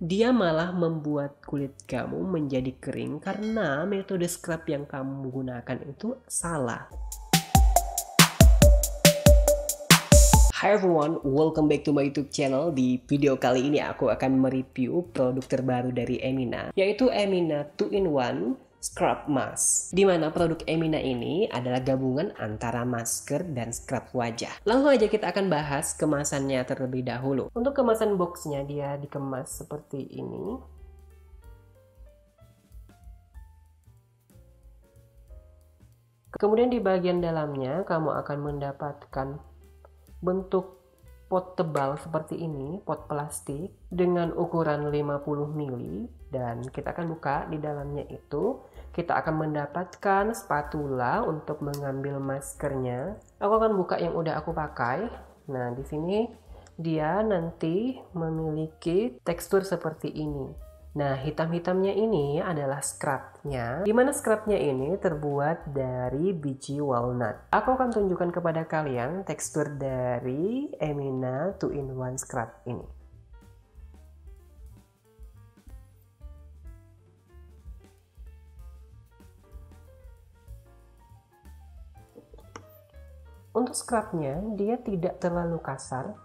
Dia malah membuat kulit kamu menjadi kering karena metode scrub yang kamu gunakan itu salah. Hi everyone, welcome back to my YouTube channel. Di video kali ini aku akan mereview produk terbaru dari Emina, yaitu Emina 2 in 1 scrub mask, di mana produk Emina ini adalah gabungan antara masker dan scrub wajah. Langsung aja kita akan bahas kemasannya terlebih dahulu. Untuk kemasan boxnya dia dikemas seperti ini. Kemudian di bagian dalamnya kamu akan mendapatkan bentuk pot tebal seperti ini, pot plastik dengan ukuran 50 mili dan kita akan buka di dalamnya itu kita akan mendapatkan spatula untuk mengambil maskernya aku akan buka yang udah aku pakai nah di sini dia nanti memiliki tekstur seperti ini nah hitam-hitamnya ini adalah scrubnya dimana scrubnya ini terbuat dari biji walnut aku akan tunjukkan kepada kalian tekstur dari Emina 2 in 1 Scrub ini Untuk scrubnya, dia tidak terlalu kasar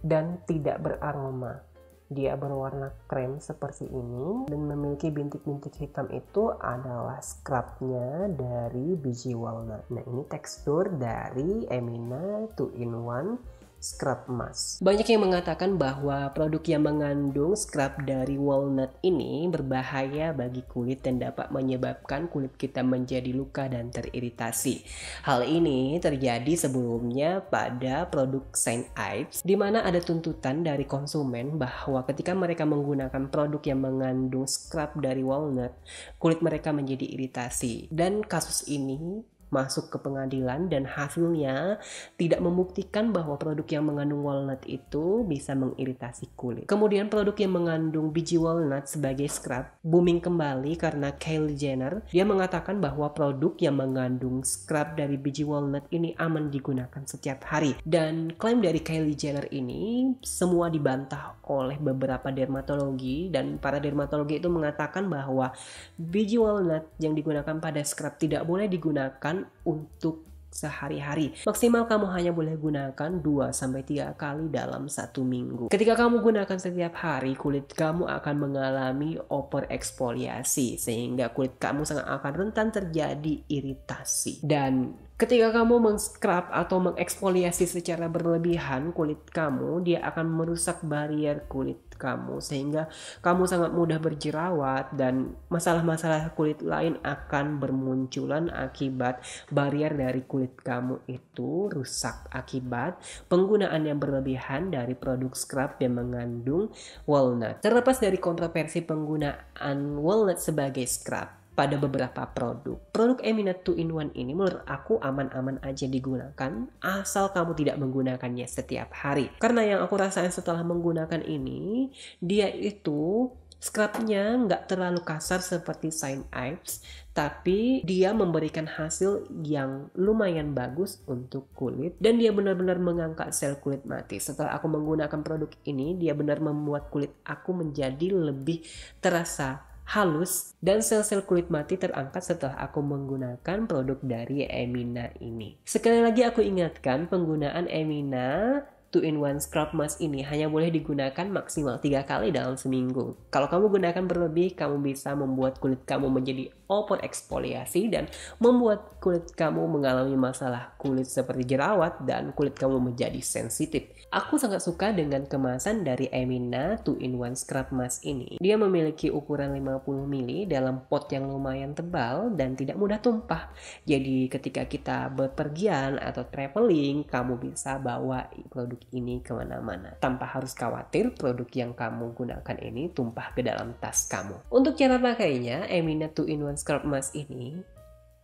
dan tidak beraroma. Dia berwarna krem seperti ini dan memiliki bintik-bintik hitam itu adalah scrubnya dari biji walnut. Nah ini tekstur dari Emina 2 in 1 scrub emas. Banyak yang mengatakan bahwa produk yang mengandung scrub dari walnut ini berbahaya bagi kulit dan dapat menyebabkan kulit kita menjadi luka dan teriritasi. Hal ini terjadi sebelumnya pada produk Saint Ives di mana ada tuntutan dari konsumen bahwa ketika mereka menggunakan produk yang mengandung scrub dari walnut, kulit mereka menjadi iritasi. Dan kasus ini masuk ke pengadilan dan hasilnya tidak membuktikan bahwa produk yang mengandung walnut itu bisa mengiritasi kulit. Kemudian produk yang mengandung biji walnut sebagai scrub booming kembali karena Kylie Jenner. Dia mengatakan bahwa produk yang mengandung scrub dari biji walnut ini aman digunakan setiap hari. Dan klaim dari Kylie Jenner ini semua dibantah oleh beberapa dermatologi dan para dermatologi itu mengatakan bahwa biji walnut yang digunakan pada scrub tidak boleh digunakan gunakan untuk sehari-hari. Maksimal kamu hanya boleh gunakan 2-3 kali dalam satu minggu. Ketika kamu gunakan setiap hari, kulit kamu akan mengalami overexfoliasi sehingga kulit kamu sangat akan rentan terjadi iritasi. Dan Ketika kamu meng-scrub atau mengeksfoliasi secara berlebihan kulit kamu, dia akan merusak barrier kulit kamu sehingga kamu sangat mudah berjerawat dan masalah-masalah kulit lain akan bermunculan akibat barrier dari kulit kamu itu rusak akibat penggunaan yang berlebihan dari produk scrub yang mengandung walnut. Terlepas dari kontroversi penggunaan walnut sebagai scrub, pada beberapa produk. Produk Eminent 2 in 1 ini menurut aku aman-aman aja digunakan asal kamu tidak menggunakannya setiap hari. Karena yang aku rasain setelah menggunakan ini, dia itu Scrubnya nggak terlalu kasar seperti Sign Ives, tapi dia memberikan hasil yang lumayan bagus untuk kulit dan dia benar-benar mengangkat sel kulit mati. Setelah aku menggunakan produk ini, dia benar membuat kulit aku menjadi lebih terasa halus dan sel-sel kulit mati terangkat setelah aku menggunakan produk dari Emina ini. Sekali lagi aku ingatkan penggunaan Emina 2-in-1 scrub mask ini hanya boleh digunakan maksimal 3 kali dalam seminggu. Kalau kamu gunakan berlebih, kamu bisa membuat kulit kamu menjadi maupun eksfoliasi dan membuat kulit kamu mengalami masalah kulit seperti jerawat dan kulit kamu menjadi sensitif. Aku sangat suka dengan kemasan dari Emina 2-in-1 Scrub Mask ini. Dia memiliki ukuran 50 ml dalam pot yang lumayan tebal dan tidak mudah tumpah. Jadi ketika kita bepergian atau traveling, kamu bisa bawa produk ini kemana-mana. Tanpa harus khawatir produk yang kamu gunakan ini tumpah ke dalam tas kamu. Untuk cara pakainya, Emina 2-in-1 scrub mask ini,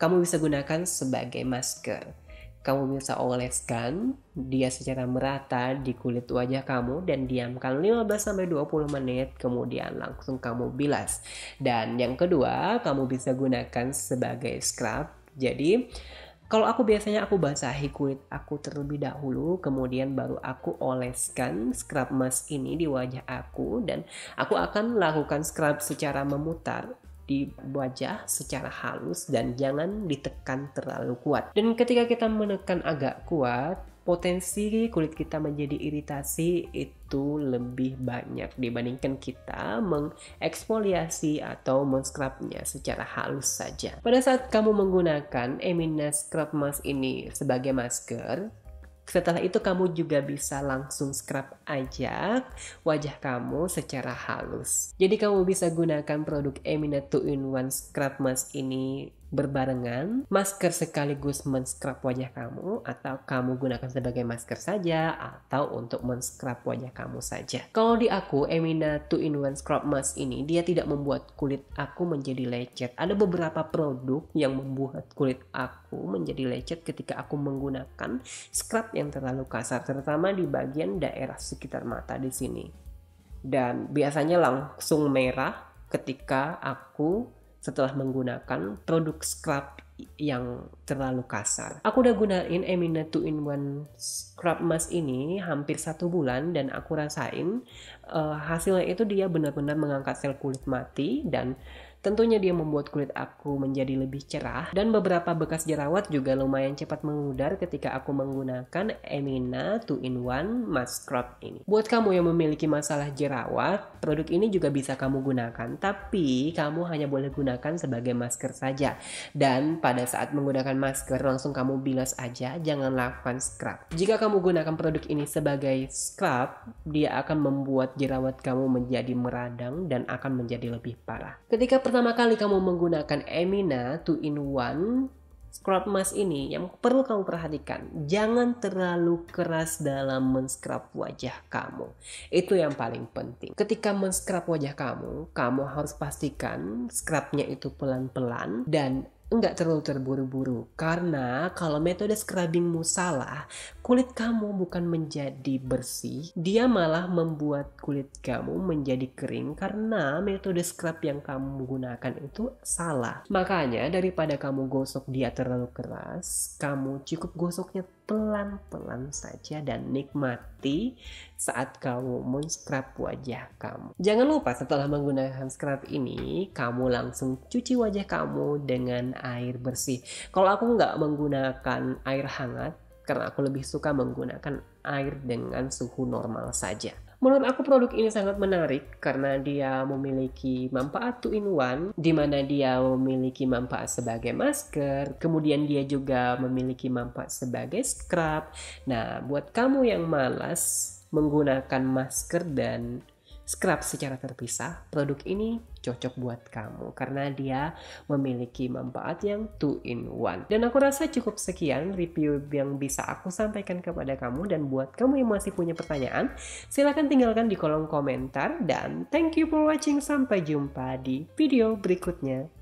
kamu bisa gunakan sebagai masker. Kamu bisa oleskan dia secara merata di kulit wajah kamu dan diamkan 15-20 menit kemudian langsung kamu bilas. Dan yang kedua, kamu bisa gunakan sebagai scrub. Jadi, kalau aku biasanya aku basahi kulit aku terlebih dahulu, kemudian baru aku oleskan scrub mask ini di wajah aku dan aku akan lakukan scrub secara memutar di wajah secara halus dan jangan ditekan terlalu kuat. Dan ketika kita menekan agak kuat, potensi kulit kita menjadi iritasi itu lebih banyak dibandingkan kita mengeksfoliasi atau men scrubnya secara halus saja. Pada saat kamu menggunakan Emina Scrub Mask ini sebagai masker, setelah itu kamu juga bisa langsung scrub aja wajah kamu secara halus. Jadi kamu bisa gunakan produk Emina 2 in 1 Scrub Mask ini berbarengan, masker sekaligus menscrub wajah kamu, atau kamu gunakan sebagai masker saja, atau untuk menscrub wajah kamu saja. Kalau di aku, Emina 2-in-1 Scrub Mask ini, dia tidak membuat kulit aku menjadi lecet. Ada beberapa produk yang membuat kulit aku menjadi lecet ketika aku menggunakan scrub yang terlalu kasar, terutama di bagian daerah sekitar mata di sini. Dan biasanya langsung merah ketika aku setelah menggunakan produk scrub yang terlalu kasar. Aku udah gunain Emina 2 in 1 scrub mask ini hampir satu bulan dan aku rasain uh, hasilnya itu dia benar-benar mengangkat sel kulit mati dan Tentunya dia membuat kulit aku menjadi lebih cerah dan beberapa bekas jerawat juga lumayan cepat mengudar ketika aku menggunakan Emina 2 in 1 Mask Scrub ini. Buat kamu yang memiliki masalah jerawat, produk ini juga bisa kamu gunakan, tapi kamu hanya boleh gunakan sebagai masker saja. Dan pada saat menggunakan masker langsung kamu bilas aja, jangan lakukan scrub. Jika kamu gunakan produk ini sebagai scrub, dia akan membuat jerawat kamu menjadi meradang dan akan menjadi lebih parah. Ketika pertama kali kamu menggunakan Emina 2-in-1 scrub mask ini yang perlu kamu perhatikan jangan terlalu keras dalam menscrub wajah kamu itu yang paling penting ketika menscrub wajah kamu kamu harus pastikan scrubnya itu pelan-pelan dan enggak terlalu terburu-buru karena kalau metode scrubbingmu salah, kulit kamu bukan menjadi bersih, dia malah membuat kulit kamu menjadi kering karena metode scrub yang kamu gunakan itu salah. Makanya daripada kamu gosok dia terlalu keras, kamu cukup gosoknya pelan-pelan saja dan nikmati saat kamu men-scrub wajah kamu. Jangan lupa setelah menggunakan scrub ini, kamu langsung cuci wajah kamu dengan air bersih. Kalau aku nggak menggunakan air hangat, karena aku lebih suka menggunakan air dengan suhu normal saja. Menurut aku produk ini sangat menarik karena dia memiliki manfaat two in one, di mana dia memiliki manfaat sebagai masker, kemudian dia juga memiliki manfaat sebagai scrub. Nah, buat kamu yang malas menggunakan masker dan scrub secara terpisah, produk ini cocok buat kamu karena dia memiliki manfaat yang two in one. Dan aku rasa cukup sekian review yang bisa aku sampaikan kepada kamu dan buat kamu yang masih punya pertanyaan, silahkan tinggalkan di kolom komentar dan thank you for watching sampai jumpa di video berikutnya.